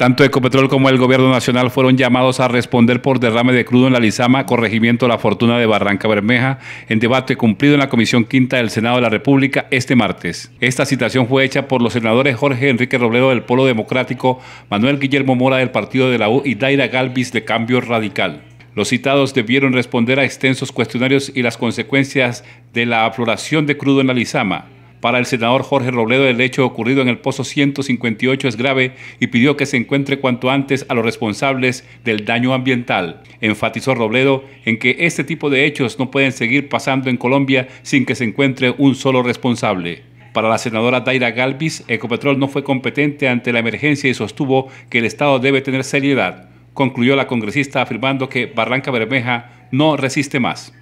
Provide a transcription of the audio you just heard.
Tanto Ecopetrol como el Gobierno Nacional fueron llamados a responder por derrame de crudo en la Lizama, corregimiento La Fortuna de Barranca Bermeja, en debate cumplido en la Comisión Quinta del Senado de la República este martes. Esta citación fue hecha por los senadores Jorge Enrique Robledo del Polo Democrático, Manuel Guillermo Mora del Partido de la U y Daira Galvis de Cambio Radical. Los citados debieron responder a extensos cuestionarios y las consecuencias de la afloración de crudo en la Lizama. Para el senador Jorge Robledo, el hecho ocurrido en el Pozo 158 es grave y pidió que se encuentre cuanto antes a los responsables del daño ambiental. Enfatizó Robledo en que este tipo de hechos no pueden seguir pasando en Colombia sin que se encuentre un solo responsable. Para la senadora Daira Galvis, Ecopetrol no fue competente ante la emergencia y sostuvo que el Estado debe tener seriedad. Concluyó la congresista afirmando que Barranca Bermeja no resiste más.